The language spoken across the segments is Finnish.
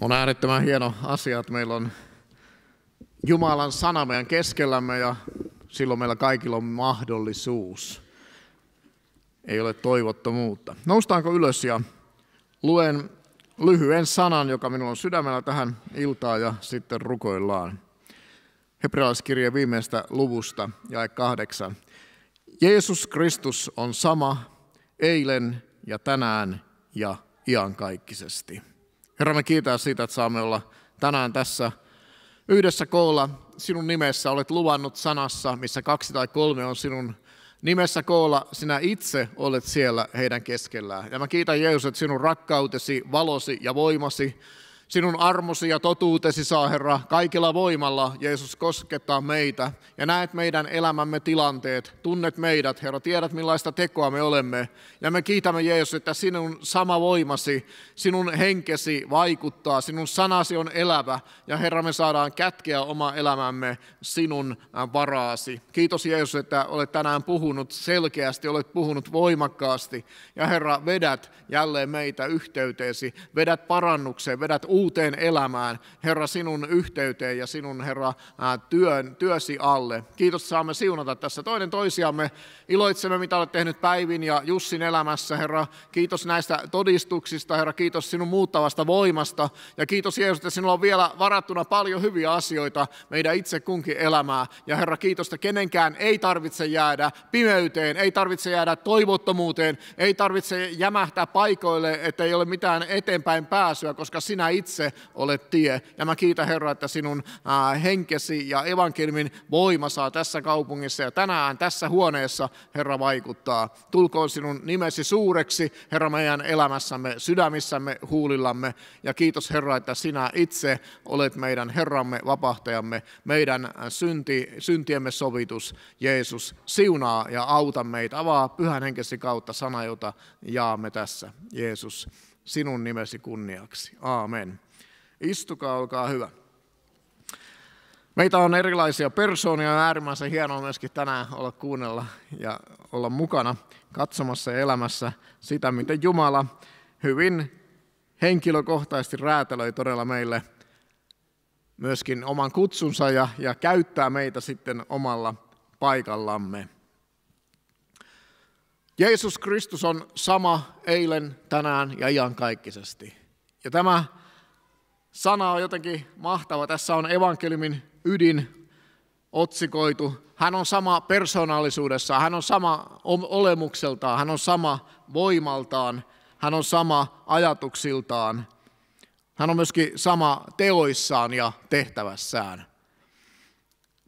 On äärettömän hieno asia, että meillä on Jumalan sana meidän keskellämme ja silloin meillä kaikilla on mahdollisuus. Ei ole toivottomuutta. Noustaanko ylös ja luen lyhyen sanan, joka minulla on sydämellä tähän iltaan ja sitten rukoillaan. Hebrealaiskirje viimeistä luvusta, jae kahdeksan. Jeesus Kristus on sama eilen ja tänään ja iankaikkisesti. Herra, me kiitämme siitä, että saamme olla tänään tässä yhdessä koolla. Sinun nimessä olet luvannut sanassa, missä kaksi tai kolme on sinun nimessä koolla. Sinä itse olet siellä heidän keskellään. Ja mä kiitän Jeesus, että sinun rakkautesi, valosi ja voimasi Sinun armosi ja totuutesi saa, Herra, kaikilla voimalla, Jeesus, koskettaa meitä ja näet meidän elämämme tilanteet, tunnet meidät, Herra, tiedät millaista tekoa me olemme. Ja me kiitämme Jeesus, että sinun sama voimasi, sinun henkesi vaikuttaa, sinun sanasi on elävä ja Herra, me saadaan kätkeä oma elämämme sinun varaasi. Kiitos Jeesus, että olet tänään puhunut selkeästi, olet puhunut voimakkaasti ja Herra, vedät jälleen meitä yhteyteesi, vedät parannukseen, vedät uuteen elämään, Herra, sinun yhteyteen ja sinun, Herra, työn, työsi alle. Kiitos, että saamme siunata tässä toinen toisiamme. Iloitsemme, mitä olet tehnyt Päivin ja Jussin elämässä, Herra. Kiitos näistä todistuksista, Herra. Kiitos sinun muuttavasta voimasta. Ja kiitos Jeesus, että sinulla on vielä varattuna paljon hyviä asioita meidän itse kunkin elämää. Ja Herra, kiitos, että kenenkään ei tarvitse jäädä pimeyteen, ei tarvitse jäädä toivottomuuteen, ei tarvitse jämähtää paikoille, että ei ole mitään eteenpäin pääsyä, koska sinä itse itse olet tie. Ja mä kiitän Herra, että sinun henkesi ja evankelmin voima saa tässä kaupungissa ja tänään tässä huoneessa Herra vaikuttaa. Tulkoon sinun nimesi suureksi, Herra, meidän elämässämme, sydämissämme, huulillamme. Ja kiitos Herra, että sinä itse olet meidän Herramme, vapahtajamme, meidän synti, syntiemme sovitus. Jeesus, siunaa ja auta meitä. Avaa pyhän henkesi kautta sana, jota jaamme tässä. Jeesus, sinun nimesi kunniaksi. Aamen. Istukaa, olkaa hyvä. Meitä on erilaisia persoonia ja äärimmäisen hienoa myöskin tänään olla kuunnella ja olla mukana katsomassa ja elämässä sitä, miten Jumala hyvin henkilökohtaisesti räätälöi todella meille myöskin oman kutsunsa ja, ja käyttää meitä sitten omalla paikallamme. Jeesus Kristus on sama eilen, tänään ja iankaikkisesti. Ja tämä sana on jotenkin mahtava. Tässä on evankeliumin ydin otsikoitu. Hän on sama persoonallisuudessa, hän on sama olemukseltaan, hän on sama voimaltaan, hän on sama ajatuksiltaan. Hän on myöskin sama teoissaan ja tehtävässään.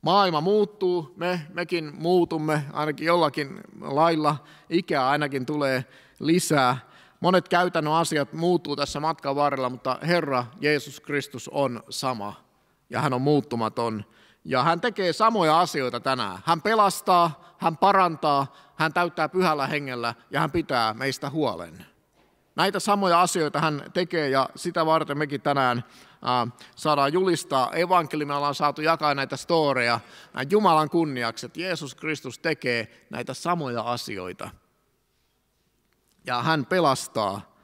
Maailma muuttuu, me, mekin muutumme ainakin jollakin lailla, ikää ainakin tulee lisää. Monet käytännön asiat muuttuu tässä matkan varrella, mutta Herra Jeesus Kristus on sama ja hän on muuttumaton. Ja hän tekee samoja asioita tänään. Hän pelastaa, hän parantaa, hän täyttää pyhällä hengellä ja hän pitää meistä huolen. Näitä samoja asioita hän tekee ja sitä varten mekin tänään saadaan julistaa evankeliumia, ollaan saatu jakaa näitä storeja Jumalan kunniaksi, että Jeesus Kristus tekee näitä samoja asioita. Ja hän pelastaa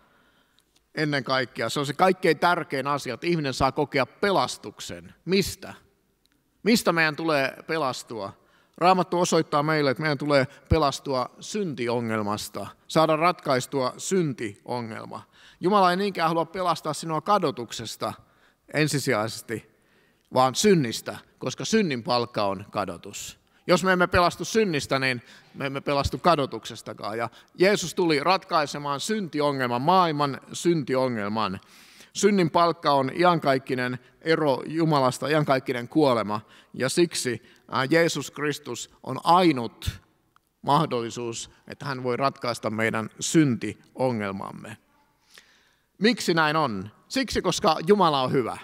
ennen kaikkea. Se on se kaikkein tärkein asia, että ihminen saa kokea pelastuksen. Mistä? Mistä meidän tulee pelastua? Raamattu osoittaa meille, että meidän tulee pelastua syntiongelmasta, saada ratkaistua syntiongelma. Jumala ei niinkään halua pelastaa sinua kadotuksesta ensisijaisesti, vaan synnistä, koska synnin palkka on kadotus. Jos me emme pelastu synnistä, niin me emme pelastu kadotuksestakaan. Ja Jeesus tuli ratkaisemaan syntiongelman, maailman syntiongelman. Synnin palkka on iankaikkinen ero Jumalasta, iankaikkinen kuolema, ja siksi äh, Jeesus Kristus on ainut mahdollisuus, että hän voi ratkaista meidän syntiongelmamme. Miksi näin on? Siksi, koska Jumala on hyvä.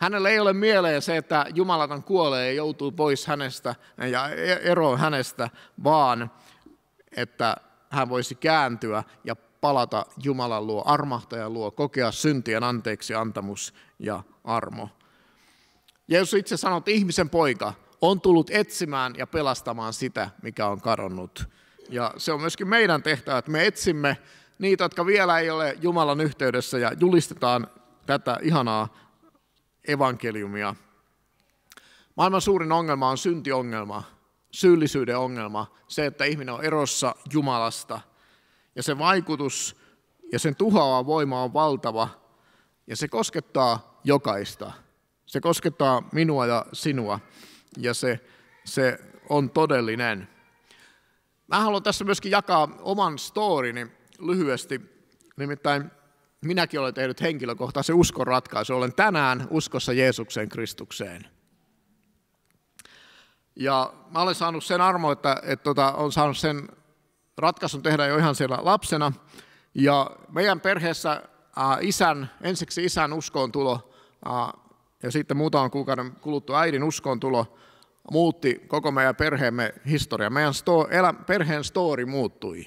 Hänellä ei ole mieleen se, että Jumalaton kuolee ja joutuu pois hänestä ja e-, eroon hänestä, vaan että hän voisi kääntyä ja palata Jumalan luo, armahtaja luo, kokea syntien anteeksi antamus ja armo. Jeesus itse sanoi, että ihmisen poika on tullut etsimään ja pelastamaan sitä, mikä on kadonnut. Ja se on myöskin meidän tehtävä, että me etsimme niitä, jotka vielä ei ole Jumalan yhteydessä ja julistetaan tätä ihanaa evankeliumia. Maailman suurin ongelma on syntiongelma, syyllisyyden ongelma, se, että ihminen on erossa Jumalasta – ja se vaikutus ja sen tuhoava voima on valtava ja se koskettaa jokaista. Se koskettaa minua ja sinua ja se, se on todellinen. Mä haluan tässä myöskin jakaa oman storini lyhyesti. Nimittäin minäkin olen tehnyt henkilökohtaisen uskon ratkaisu. Olen tänään uskossa Jeesukseen Kristukseen. Ja mä olen saanut sen armo, että, että, että tota, olen saanut sen ratkaisun tehdä jo ihan siellä lapsena. Ja meidän perheessä isän, ensiksi isän uskoon tulo ja sitten muutaman kuukauden kuluttua äidin uskoon tulo muutti koko meidän perheemme historia. Meidän sto, elä, perheen story muuttui.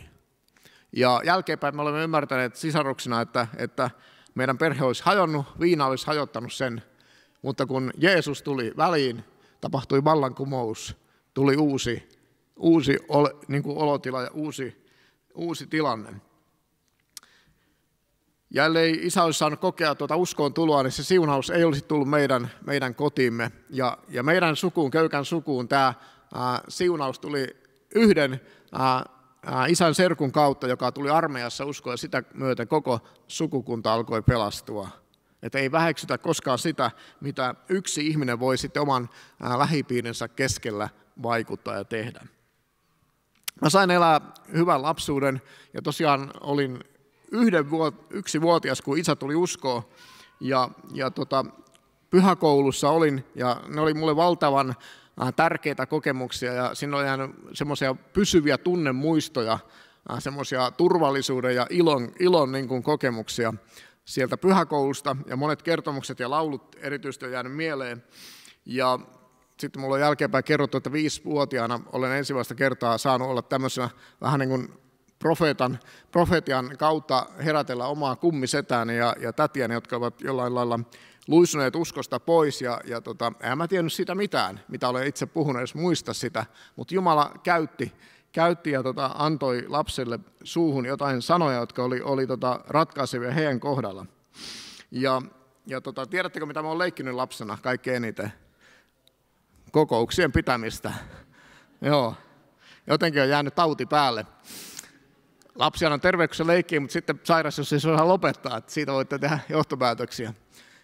Ja jälkeenpäin me olemme ymmärtäneet sisaruksina, että, että meidän perhe olisi hajonnut, viina olisi hajottanut sen. Mutta kun Jeesus tuli väliin, tapahtui vallankumous, tuli uusi uusi ole, niin kuin olotila ja uusi, uusi tilanne. Ja ellei isä olisi saanut kokea tuota uskoon tuloa, niin se siunaus ei olisi tullut meidän, meidän kotiimme. Ja, ja meidän sukuun, köykän sukuun, tämä ää, siunaus tuli yhden ää, ää, isän serkun kautta, joka tuli armeijassa uskoon, ja sitä myöten koko sukukunta alkoi pelastua. Että ei väheksytä koskaan sitä, mitä yksi ihminen voi sitten oman lähipiirinsä keskellä vaikuttaa ja tehdä. Mä sain elää hyvän lapsuuden ja tosiaan olin yhden vuot, yksi vuotias, kun isä tuli uskoon. Ja, ja tota, pyhäkoulussa olin ja ne oli mulle valtavan äh, tärkeitä kokemuksia ja siinä oli jäänyt semmoisia pysyviä tunnemuistoja, äh, semmoisia turvallisuuden ja ilon, ilon niin kuin kokemuksia sieltä pyhäkoulusta ja monet kertomukset ja laulut erityisesti on jäänyt mieleen. Ja sitten mulla on jälkeenpäin kerrottu, että viisivuotiaana olen ensimmäistä kertaa saanut olla tämmöisenä vähän niin kuin profeetan, profetian kautta herätellä omaa kummisetääni ja, ja tätiäni, jotka ovat jollain lailla luisuneet uskosta pois. Ja, ja tota, en mä tiennyt sitä mitään, mitä olen itse puhunut, edes muista sitä, mutta Jumala käytti käytti ja tota, antoi lapselle suuhun jotain sanoja, jotka oli, oli tota, ratkaisevia heidän kohdalla. Ja, ja tota, tiedättekö, mitä mä oon leikkinyt lapsena kaikkein eniten? kokouksien pitämistä. Joo, jotenkin on jäänyt tauti päälle. Lapsia on terveyksessä leikkiä, mutta sitten sairas, jos ei siis osaa lopettaa, että siitä voitte tehdä johtopäätöksiä.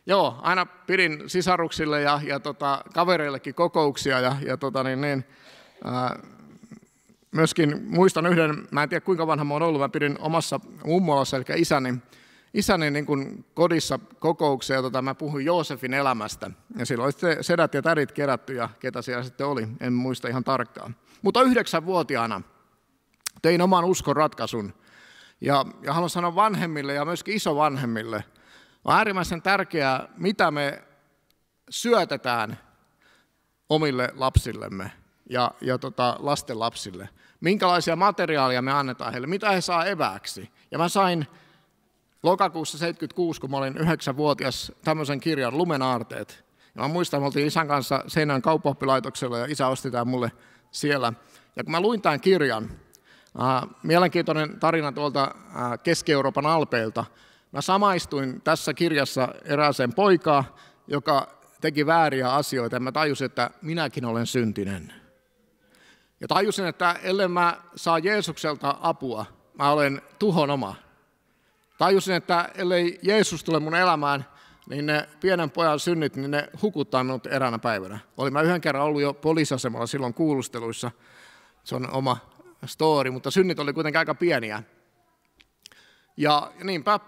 Joo, aina pidin sisaruksille ja, ja tota, kavereillekin kokouksia ja, ja tota, niin, niin, ää, myöskin muistan yhden, mä en tiedä kuinka vanha mä oon ollut, mä pidin omassa mummolassa, eli isäni isäni niin kuin kodissa kokoukseen, tota, mä puhuin Joosefin elämästä. Ja silloin oli sitten sedät ja tärit kerätty ja ketä siellä sitten oli, en muista ihan tarkkaan. Mutta yhdeksänvuotiaana tein oman uskon ratkaisun. Ja, ja haluan sanoa vanhemmille ja myöskin isovanhemmille, on äärimmäisen tärkeää, mitä me syötetään omille lapsillemme ja, ja tota, lasten lapsille. Minkälaisia materiaaleja me annetaan heille, mitä he saa eväksi. Ja mä sain lokakuussa 76, kun mä olin yhdeksänvuotias, vuotias tämmöisen kirjan Lumenaarteet. Ja mä muistan, me oltiin isän kanssa Seinän kauppaoppilaitoksella ja isä osti tämän mulle siellä. Ja kun mä luin tämän kirjan, äh, mielenkiintoinen tarina tuolta äh, Keski-Euroopan alpeilta, mä samaistuin tässä kirjassa erääseen poikaa, joka teki vääriä asioita ja mä tajusin, että minäkin olen syntinen. Ja tajusin, että ellei mä saa Jeesukselta apua, mä olen tuhon oma. Tajusin, että ellei Jeesus tule mun elämään, niin ne pienen pojan synnit, niin ne hukutaan minut eräänä päivänä. Olin mä yhden kerran ollut jo poliisasemalla silloin kuulusteluissa. Se on oma story, mutta synnit oli kuitenkin aika pieniä. Ja niinpä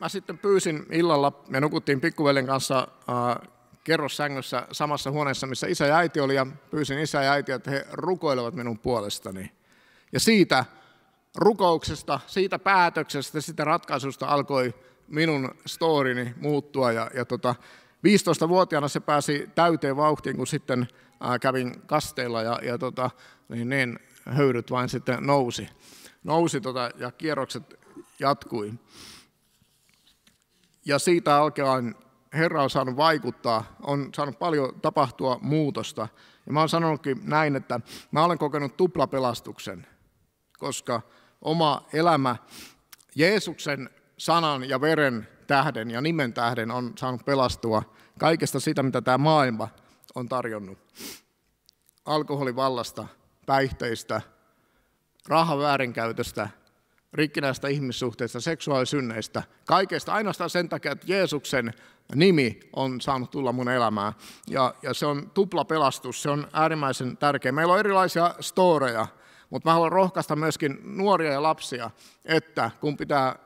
mä sitten pyysin illalla, me nukuttiin pikkuveljen kanssa äh, kerrossängyssä samassa huoneessa, missä isä ja äiti oli, ja pyysin isä ja äiti, että he rukoilevat minun puolestani. Ja siitä rukouksesta, siitä päätöksestä, siitä ratkaisusta alkoi minun storini muuttua. Ja, ja tota, 15-vuotiaana se pääsi täyteen vauhtiin, kun sitten ää, kävin kasteilla ja, ja tota, niin, niin, höyryt vain sitten nousi. Nousi tota, ja kierrokset jatkui. Ja siitä alkaen Herra on saanut vaikuttaa, on saanut paljon tapahtua muutosta. Ja mä oon sanonutkin näin, että mä olen kokenut tuplapelastuksen, koska – oma elämä Jeesuksen sanan ja veren tähden ja nimen tähden on saanut pelastua kaikesta sitä, mitä tämä maailma on tarjonnut. Alkoholivallasta, päihteistä, rahan väärinkäytöstä, rikkinäistä ihmissuhteista, seksuaalisynneistä, kaikesta ainoastaan sen takia, että Jeesuksen nimi on saanut tulla mun elämään. Ja, ja se on tupla pelastus, se on äärimmäisen tärkeä. Meillä on erilaisia storeja mutta mä haluan rohkaista myöskin nuoria ja lapsia, että kun pitää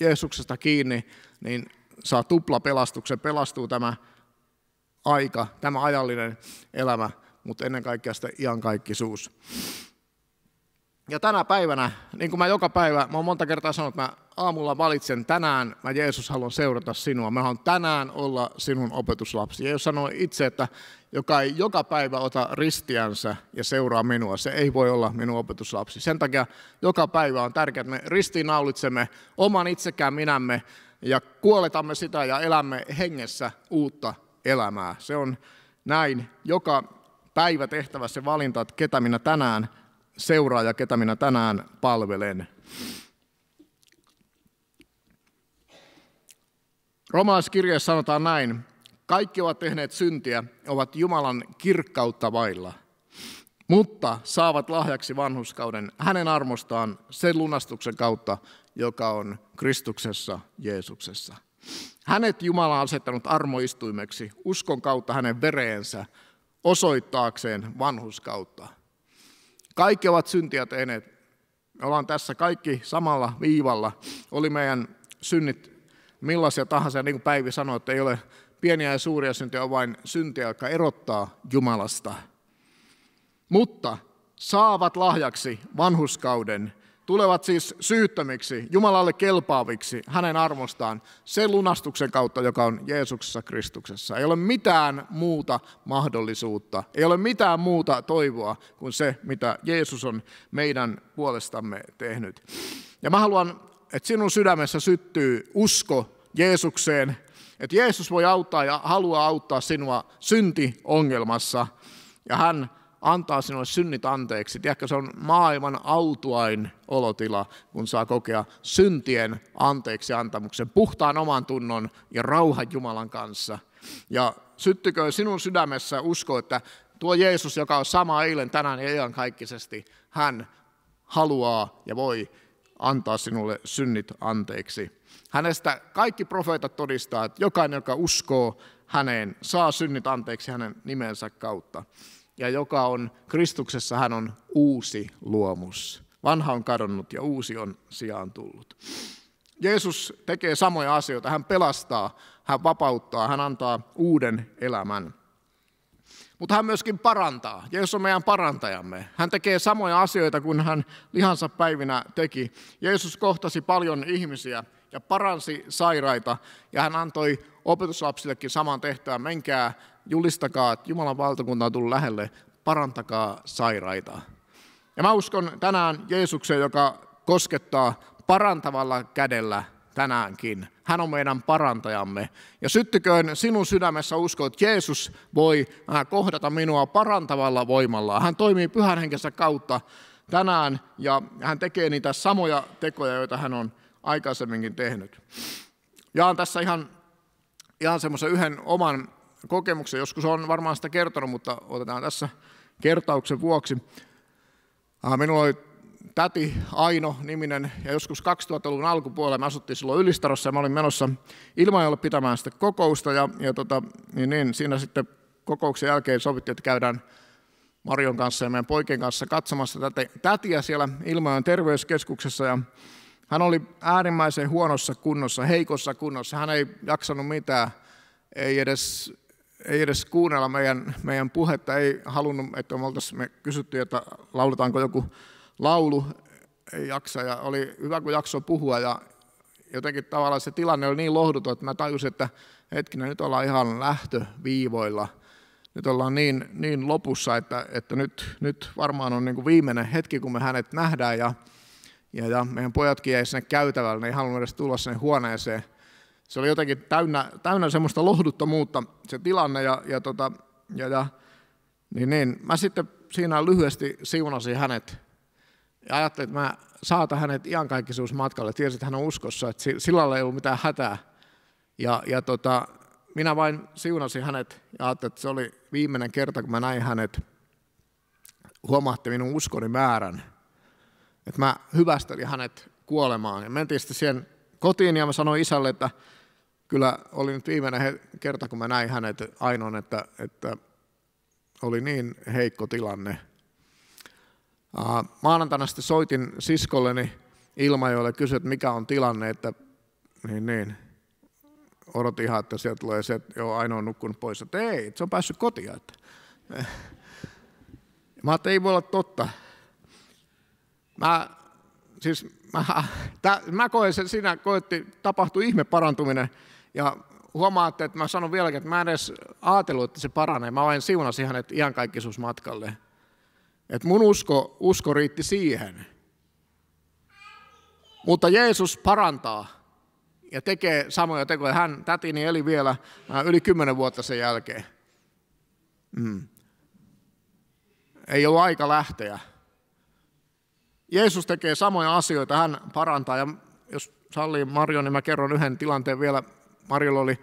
Jeesuksesta kiinni, niin saa tupla pelastuksen, pelastuu tämä aika, tämä ajallinen elämä, mutta ennen kaikkea sitä iankaikkisuus. Ja tänä päivänä, niin kuin mä joka päivä, mä oon monta kertaa sanonut, että mä aamulla valitsen tänään, mä Jeesus haluan seurata sinua. Mä haluan tänään olla sinun opetuslapsi. Jeesus sanoi itse, että joka ei joka päivä ota ristiänsä ja seuraa minua, se ei voi olla minun opetuslapsi. Sen takia joka päivä on tärkeää, että me ristiinnaulitsemme oman itsekään minämme ja kuoletamme sitä ja elämme hengessä uutta elämää. Se on näin joka päivä tehtävä se valinta, että ketä minä tänään seuraaja, ketä minä tänään palvelen. Romalaiskirjeessä sanotaan näin, kaikki ovat tehneet syntiä, ovat Jumalan kirkkautta vailla, mutta saavat lahjaksi vanhuskauden hänen armostaan sen lunastuksen kautta, joka on Kristuksessa Jeesuksessa. Hänet Jumala on asettanut armoistuimeksi uskon kautta hänen vereensä osoittaakseen vanhuskautta – kaikki ovat syntiä tehneet. Me ollaan tässä kaikki samalla viivalla. Oli meidän synnit millaisia tahansa, ja niin kuin Päivi sanoi, että ei ole pieniä ja suuria syntiä on vain syntiä, jotka erottaa Jumalasta. Mutta saavat lahjaksi vanhuskauden tulevat siis syyttömiksi, Jumalalle kelpaaviksi hänen armostaan, sen lunastuksen kautta, joka on Jeesuksessa Kristuksessa. Ei ole mitään muuta mahdollisuutta, ei ole mitään muuta toivoa kuin se, mitä Jeesus on meidän puolestamme tehnyt. Ja mä haluan, että sinun sydämessä syttyy usko Jeesukseen, että Jeesus voi auttaa ja haluaa auttaa sinua syntiongelmassa. Ja hän antaa sinulle synnit anteeksi. Tiedätkö, se on maailman autuain olotila, kun saa kokea syntien anteeksi antamuksen, puhtaan oman tunnon ja rauhan Jumalan kanssa. Ja syttykö sinun sydämessä usko, että tuo Jeesus, joka on sama eilen, tänään ja iankaikkisesti, hän haluaa ja voi antaa sinulle synnit anteeksi. Hänestä kaikki profeetat todistaa, että jokainen, joka uskoo häneen, saa synnit anteeksi hänen nimensä kautta ja joka on Kristuksessa, hän on uusi luomus. Vanha on kadonnut ja uusi on sijaan tullut. Jeesus tekee samoja asioita. Hän pelastaa, hän vapauttaa, hän antaa uuden elämän. Mutta hän myöskin parantaa. Jeesus on meidän parantajamme. Hän tekee samoja asioita kuin hän lihansa päivinä teki. Jeesus kohtasi paljon ihmisiä ja paransi sairaita ja hän antoi opetuslapsillekin saman tehtävän. Menkää julistakaa, että Jumalan valtakunta on tullut lähelle, parantakaa sairaita. Ja mä uskon tänään Jeesukseen, joka koskettaa parantavalla kädellä tänäänkin. Hän on meidän parantajamme. Ja syttyköön sinun sydämessä usko, että Jeesus voi äh, kohdata minua parantavalla voimalla. Hän toimii pyhän henkensä kautta tänään ja hän tekee niitä samoja tekoja, joita hän on aikaisemminkin tehnyt. Jaan tässä ihan, ihan semmoisen yhden oman kokemuksen. Joskus on varmaan sitä kertonut, mutta otetaan tässä kertauksen vuoksi. Ah, minulla oli täti Aino niminen ja joskus 2000-luvun alkupuolella me asuttiin silloin Ylistarossa ja mä olin menossa Ilmajoelle pitämään sitä kokousta ja, ja tota, niin, niin, siinä sitten kokouksen jälkeen sovittiin, että käydään Marion kanssa ja meidän poikien kanssa katsomassa tätä tätiä siellä Ilmajoen terveyskeskuksessa ja hän oli äärimmäisen huonossa kunnossa, heikossa kunnossa. Hän ei jaksanut mitään, ei edes ei edes kuunnella meidän, meidän puhetta, ei halunnut, että me oltaisiin me kysytty, että lauletaanko joku laulu, ei jaksa. Ja oli hyvä, kun jakso puhua ja jotenkin tavallaan se tilanne oli niin lohduton, että mä tajusin, että hetkinen, nyt ollaan ihan lähtöviivoilla. Nyt ollaan niin, niin lopussa, että, että nyt, nyt varmaan on niin kuin viimeinen hetki, kun me hänet nähdään. Ja, ja, ja meidän pojatkin jäi sinne käytävälle, ne ei halunnut edes tulla sinne huoneeseen – se oli jotenkin täynnä, täynnä semmoista lohduttomuutta se tilanne ja, ja, tota, ja, ja niin, niin. mä sitten siinä lyhyesti siunasin hänet ja ajattelin, että mä saata hänet iankaikkisuusmatkalle. Tiesin, että hän on uskossa, että sillä ei ollut mitään hätää. Ja, ja tota, minä vain siunasin hänet ja ajattelin, että se oli viimeinen kerta, kun mä näin hänet. Huomaatte minun uskoni määrän. Että mä hyvästelin hänet kuolemaan. Ja mentiin sitten siihen kotiin ja mä sanoin isälle, että kyllä oli nyt viimeinen kerta, kun mä näin hänet ainoan, että, että oli niin heikko tilanne. Maanantaina sitten soitin siskolleni Ilmajoelle kysyin, että mikä on tilanne, että niin, niin. Odotin ihan, että sieltä tulee se, että joo, ainoa on nukkunut pois, että ei, se on päässyt kotiin. Että. Mä että ei voi olla totta. Mä, siis, mä, tää, mä koen sen, siinä koetti, tapahtui ihme parantuminen. Ja huomaatte, että mä sanon vieläkin, että mä en edes ajatellut, että se paranee. Mä vain siunasin hänet iankaikkisuus matkalle. Että mun usko, usko riitti siihen. Mutta Jeesus parantaa ja tekee samoja tekoja. Hän tätini eli vielä yli kymmenen vuotta sen jälkeen. Mm. Ei ole aika lähteä. Jeesus tekee samoja asioita, hän parantaa. Ja jos sallii Marjo, niin mä kerron yhden tilanteen vielä Marjolla oli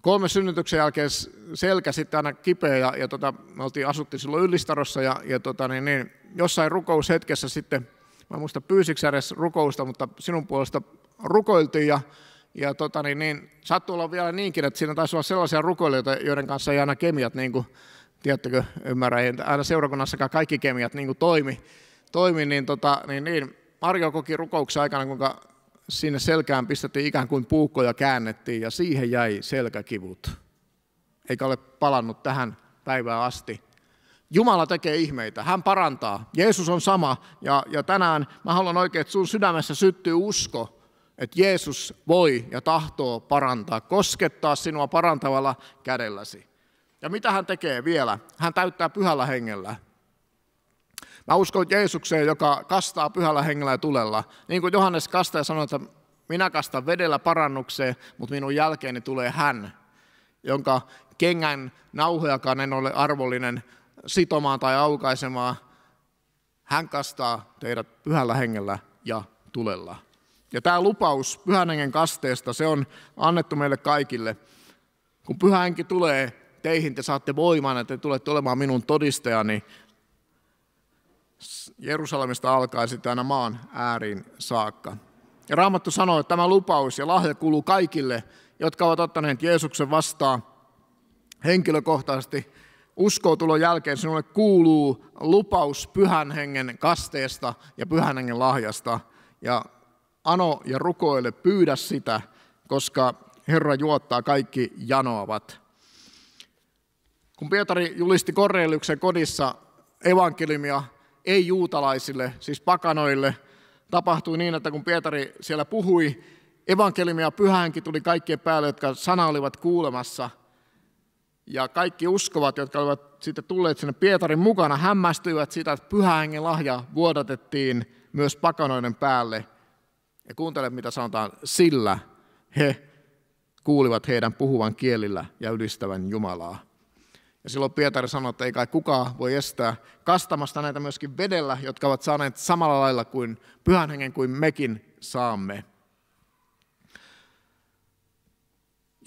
kolme synnytyksen jälkeen selkä sitten aina kipeä ja, ja tota, me oltiin, asuttiin silloin Yllistarossa ja, ja tota, niin, niin, jossain rukoushetkessä sitten, mä muista pyysikö edes rukousta, mutta sinun puolesta rukoiltiin ja, ja tota, niin, niin, sattui olla vielä niinkin, että siinä taisi olla sellaisia rukoilijoita, joiden kanssa ei aina kemiat, niin kuin, tiedättekö, ymmärrä, ei aina seurakunnassakaan kaikki kemiat niin kuin toimi, toimi niin, tota, niin, niin Marjo koki rukouksen aikana, kuinka sinne selkään pistettiin ikään kuin puukkoja käännettiin ja siihen jäi selkäkivut. Eikä ole palannut tähän päivään asti. Jumala tekee ihmeitä, hän parantaa. Jeesus on sama ja, ja tänään mä haluan oikein, että sun sydämessä syttyy usko, että Jeesus voi ja tahtoo parantaa, koskettaa sinua parantavalla kädelläsi. Ja mitä hän tekee vielä? Hän täyttää pyhällä hengellä. Mä uskon Jeesukseen, joka kastaa pyhällä hengellä ja tulella. Niin kuin Johannes kastaja sanoi, että minä kastan vedellä parannukseen, mutta minun jälkeeni tulee hän, jonka kengän nauhojakaan en ole arvollinen sitomaan tai aukaisemaan. Hän kastaa teidät pyhällä hengellä ja tulella. Ja tämä lupaus pyhän hengen kasteesta, se on annettu meille kaikille. Kun pyhä henki tulee teihin, te saatte voimaan, että te tulette olemaan minun todistajani Jerusalemista alkaa sitten aina maan ääriin saakka. Ja Raamattu sanoo, että tämä lupaus ja lahja kuuluu kaikille, jotka ovat ottaneet Jeesuksen vastaan henkilökohtaisesti uskoutulon jälkeen sinulle kuuluu lupaus pyhän hengen kasteesta ja pyhän hengen lahjasta. Ja ano ja rukoile, pyydä sitä, koska Herra juottaa kaikki janoavat. Kun Pietari julisti Korreliuksen kodissa evankeliumia, ei-juutalaisille, siis pakanoille, tapahtui niin, että kun Pietari siellä puhui, evankelimia, pyhäänkin tuli kaikkien päälle, jotka sana olivat kuulemassa. Ja kaikki uskovat, jotka olivat sitten tulleet sinne Pietarin mukana, hämmästyivät sitä, että pyhähengen lahja vuodatettiin myös pakanoiden päälle. Ja kuuntele, mitä sanotaan, sillä he kuulivat heidän puhuvan kielillä ja ylistävän Jumalaa. Ja silloin Pietari sanoi, että ei kai kukaan voi estää kastamasta näitä myöskin vedellä, jotka ovat saaneet samalla lailla kuin pyhän hengen kuin mekin saamme.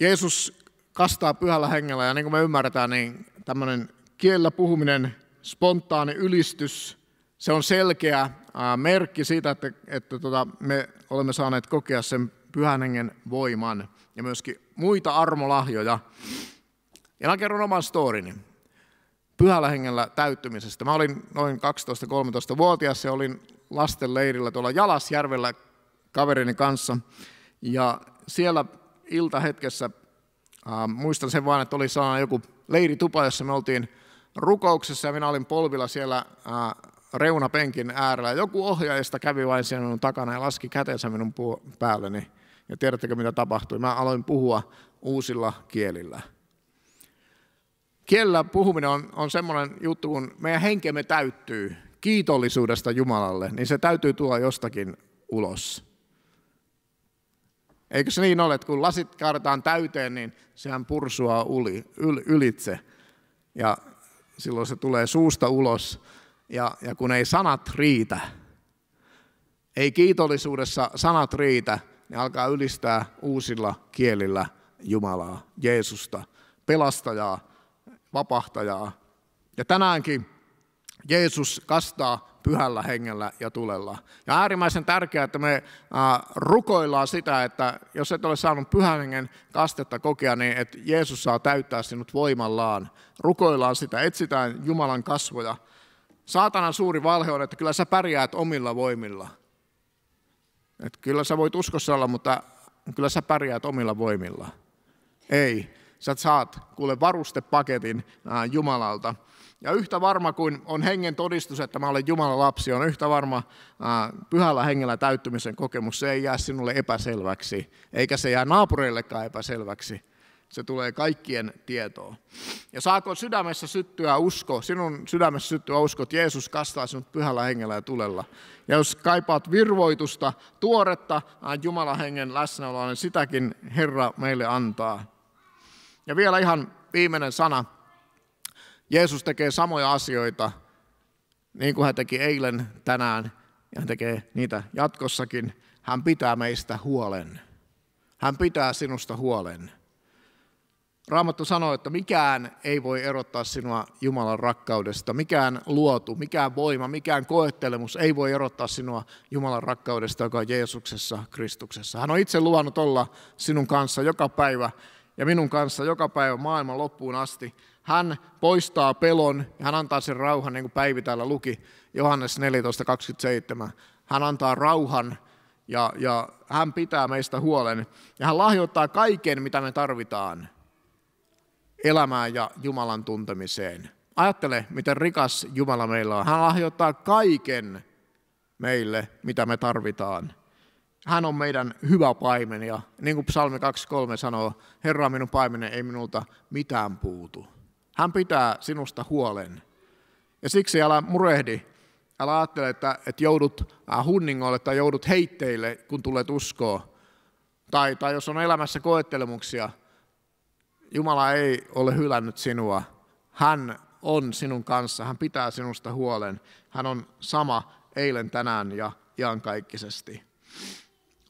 Jeesus kastaa pyhällä hengellä ja niin kuin me ymmärretään, niin tämmöinen kiellä puhuminen, spontaani ylistys, se on selkeä merkki siitä, että, että tota, me olemme saaneet kokea sen pyhän hengen voiman ja myöskin muita armolahjoja. Ja mä kerron oman storini pyhällä hengellä täyttymisestä. Mä olin noin 12-13-vuotias ja olin lastenleirillä tuolla Jalasjärvellä kaverini kanssa. Ja siellä iltahetkessä, äh, muistan sen vaan, että oli sana joku leiritupa, jossa me oltiin rukouksessa ja minä olin polvilla siellä äh, reunapenkin äärellä. Joku ohjaajista kävi vain siellä minun takana ja laski kätensä minun päälleni. Ja tiedättekö mitä tapahtui? Mä aloin puhua uusilla kielillä. Kielellä puhuminen on, on semmoinen juttu, kun meidän henkemme täyttyy kiitollisuudesta Jumalalle, niin se täytyy tulla jostakin ulos. Eikö se niin ole, että kun lasit kaadetaan täyteen, niin sehän pursuaa uli, yl, ylitse. Ja silloin se tulee suusta ulos. Ja, ja kun ei sanat riitä, ei kiitollisuudessa sanat riitä, niin alkaa ylistää uusilla kielillä Jumalaa, Jeesusta, pelastajaa, vapahtajaa. Ja tänäänkin Jeesus kastaa pyhällä hengellä ja tulella. Ja äärimmäisen tärkeää, että me rukoillaan sitä, että jos et ole saanut pyhän hengen kastetta kokea, niin että Jeesus saa täyttää sinut voimallaan. Rukoillaan sitä, etsitään Jumalan kasvoja. Saatanan suuri valhe on, että kyllä sä pärjäät omilla voimilla. Että kyllä sä voit uskossa olla, mutta kyllä sä pärjäät omilla voimilla. Ei sä saat kuule varustepaketin Jumalalta. Ja yhtä varma kuin on hengen todistus, että mä olen Jumalan lapsi, on yhtä varma pyhällä hengellä täyttymisen kokemus. Se ei jää sinulle epäselväksi, eikä se jää naapureillekaan epäselväksi. Se tulee kaikkien tietoon. Ja saako sydämessä syttyä usko, sinun sydämessä syttyä usko, että Jeesus kastaa sinut pyhällä hengellä ja tulella. Ja jos kaipaat virvoitusta, tuoretta Jumalan hengen läsnäoloa, niin sitäkin Herra meille antaa. Ja vielä ihan viimeinen sana. Jeesus tekee samoja asioita, niin kuin hän teki eilen, tänään, ja hän tekee niitä jatkossakin. Hän pitää meistä huolen. Hän pitää sinusta huolen. Raamattu sanoo, että mikään ei voi erottaa sinua Jumalan rakkaudesta. Mikään luotu, mikään voima, mikään koettelemus ei voi erottaa sinua Jumalan rakkaudesta, joka on Jeesuksessa, Kristuksessa. Hän on itse luvannut olla sinun kanssa joka päivä ja minun kanssa joka päivä maailman loppuun asti. Hän poistaa pelon ja hän antaa sen rauhan, niin kuin Päivi täällä luki, Johannes 14.27. Hän antaa rauhan ja, ja hän pitää meistä huolen. Ja hän lahjoittaa kaiken, mitä me tarvitaan elämään ja Jumalan tuntemiseen. Ajattele, miten rikas Jumala meillä on. Hän lahjoittaa kaiken meille, mitä me tarvitaan. Hän on meidän hyvä paimen ja niin kuin psalmi 23 sanoo, Herra minun paimenen, ei minulta mitään puutu. Hän pitää sinusta huolen. Ja siksi älä murehdi, älä ajattele, että, että joudut äh, hunningolle tai joudut heitteille, kun tulet uskoa Tai, tai jos on elämässä koettelemuksia, Jumala ei ole hylännyt sinua. Hän on sinun kanssa, hän pitää sinusta huolen. Hän on sama eilen, tänään ja iankaikkisesti.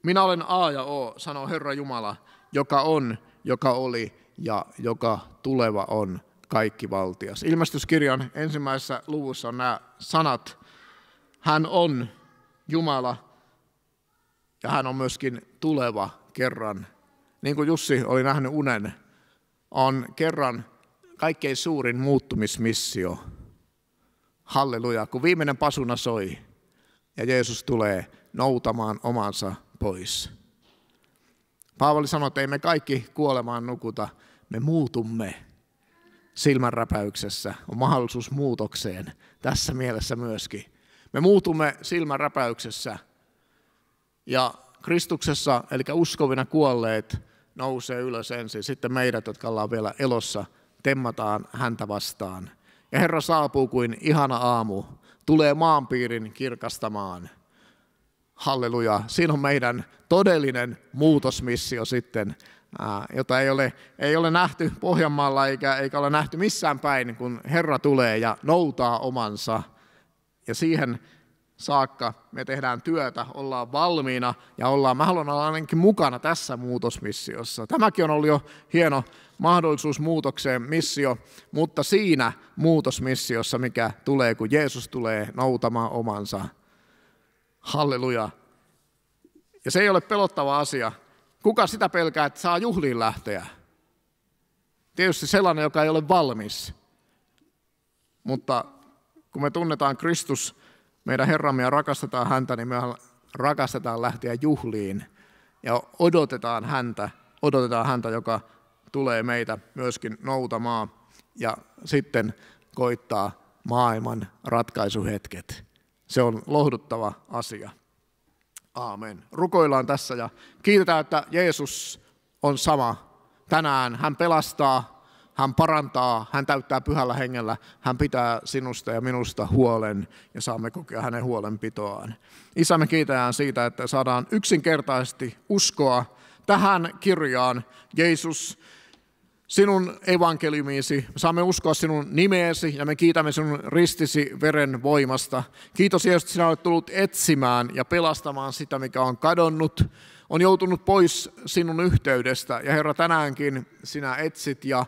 Minä olen A ja O, sanoo Herra Jumala, joka on, joka oli ja joka tuleva on kaikki valtias. Ilmestyskirjan ensimmäisessä luvussa on nämä sanat. Hän on Jumala ja hän on myöskin tuleva kerran. Niin kuin Jussi oli nähnyt unen, on kerran kaikkein suurin muuttumismissio. Halleluja, kun viimeinen pasuna soi ja Jeesus tulee noutamaan omansa pois. Paavali sanoi, että ei me kaikki kuolemaan nukuta, me muutumme silmänräpäyksessä, on mahdollisuus muutokseen tässä mielessä myöskin. Me muutumme silmänräpäyksessä ja Kristuksessa, eli uskovina kuolleet, nousee ylös ensin. Sitten meidät, jotka ollaan vielä elossa, temmataan häntä vastaan. Ja Herra saapuu kuin ihana aamu, tulee maanpiirin kirkastamaan – Halleluja, siinä on meidän todellinen muutosmissio sitten, jota ei ole, ei ole nähty Pohjanmaalla eikä, eikä ole nähty missään päin, kun Herra tulee ja noutaa omansa. Ja siihen saakka me tehdään työtä, ollaan valmiina ja ollaan, mä haluan olla ainakin mukana tässä muutosmissiossa. Tämäkin on ollut jo hieno mahdollisuus muutokseen missio, mutta siinä muutosmissiossa, mikä tulee, kun Jeesus tulee noutamaan omansa, Halleluja. Ja se ei ole pelottava asia. Kuka sitä pelkää, että saa juhliin lähteä? Tietysti sellainen, joka ei ole valmis. Mutta kun me tunnetaan Kristus, meidän Herramme ja rakastetaan häntä, niin me rakastetaan lähteä juhliin ja odotetaan häntä, odotetaan häntä, joka tulee meitä myöskin noutamaan ja sitten koittaa maailman ratkaisuhetket. Se on lohduttava asia. Aamen. Rukoillaan tässä ja kiitetään, että Jeesus on sama tänään. Hän pelastaa, hän parantaa, hän täyttää pyhällä hengellä, hän pitää sinusta ja minusta huolen ja saamme kokea hänen huolenpitoaan. Isä, me kiitetään siitä, että saadaan yksinkertaisesti uskoa tähän kirjaan. Jeesus sinun evankeliumiisi. me Saamme uskoa sinun nimeesi ja me kiitämme sinun ristisi veren voimasta. Kiitos Jeesus, että sinä olet tullut etsimään ja pelastamaan sitä, mikä on kadonnut, on joutunut pois sinun yhteydestä. Ja Herra, tänäänkin sinä etsit ja äh,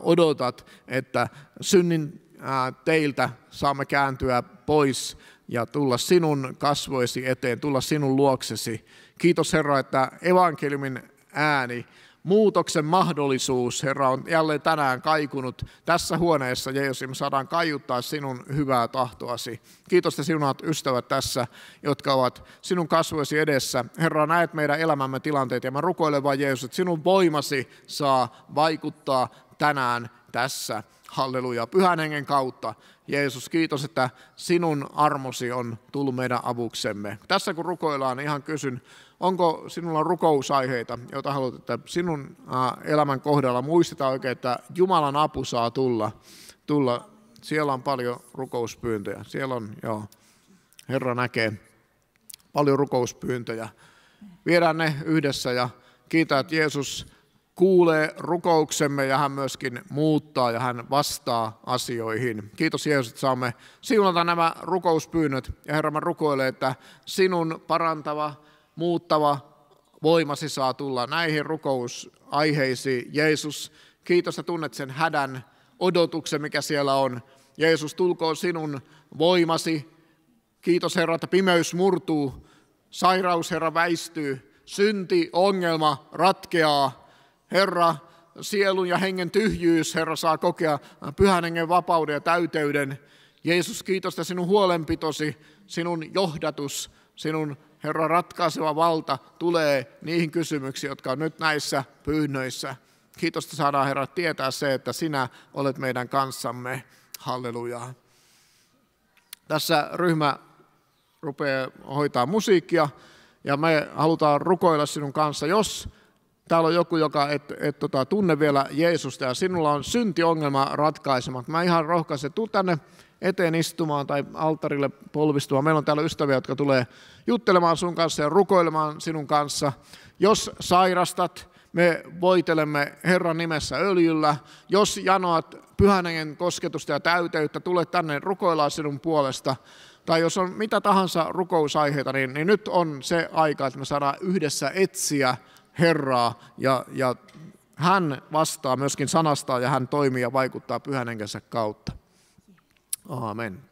odotat, että synnin äh, teiltä saamme kääntyä pois ja tulla sinun kasvoisi eteen, tulla sinun luoksesi. Kiitos Herra, että evankeliumin ääni muutoksen mahdollisuus, Herra, on jälleen tänään kaikunut tässä huoneessa, Jeesus, me saadaan kaiuttaa sinun hyvää tahtoasi. Kiitos, että olet ystävät tässä, jotka ovat sinun kasvuesi edessä. Herra, näet meidän elämämme tilanteet, ja mä rukoilen vain Jeesus, että sinun voimasi saa vaikuttaa tänään tässä. Halleluja. Pyhän hengen kautta. Jeesus, kiitos, että sinun armosi on tullut meidän avuksemme. Tässä kun rukoillaan, niin ihan kysyn onko sinulla rukousaiheita, joita haluat, että sinun elämän kohdalla muistetaan oikein, että Jumalan apu saa tulla. tulla. Siellä on paljon rukouspyyntöjä. Siellä on, joo, Herra näkee paljon rukouspyyntöjä. Viedään ne yhdessä ja kiitää, että Jeesus kuulee rukouksemme ja hän myöskin muuttaa ja hän vastaa asioihin. Kiitos Jeesus, että saamme siunata nämä rukouspyynnöt ja Herra, mä rukoilen, että sinun parantava muuttava voimasi saa tulla näihin rukousaiheisiin. Jeesus, kiitos, että tunnet sen hädän, odotuksen, mikä siellä on. Jeesus, tulkoon sinun voimasi. Kiitos, Herra, että pimeys murtuu, sairaus, Herra, väistyy, synti, ongelma ratkeaa. Herra, sielun ja hengen tyhjyys, Herra, saa kokea pyhän hengen vapauden ja täyteyden. Jeesus, kiitos, että sinun huolenpitosi, sinun johdatus, sinun Herra ratkaiseva valta tulee niihin kysymyksiin, jotka on nyt näissä pyynnöissä. Kiitos, että saadaan Herra tietää se, että sinä olet meidän kanssamme. Halleluja. Tässä ryhmä rupeaa hoitaa musiikkia ja me halutaan rukoilla sinun kanssa. Jos täällä on joku, joka et, et tota, tunne vielä Jeesusta ja sinulla on syntiongelma ratkaisemat. mä ihan rohkaisen, tuu tänne eteen istumaan tai altarille polvistumaan. Meillä on täällä ystäviä, jotka tulee juttelemaan sun kanssa ja rukoilemaan sinun kanssa. Jos sairastat, me voitelemme Herran nimessä öljyllä. Jos janoat pyhän kosketusta ja täyteyttä, tule tänne rukoillaan sinun puolesta. Tai jos on mitä tahansa rukousaiheita, niin, niin nyt on se aika, että me saadaan yhdessä etsiä Herraa ja, ja hän vastaa myöskin sanastaan ja hän toimii ja vaikuttaa pyhänenkensä kautta. Amen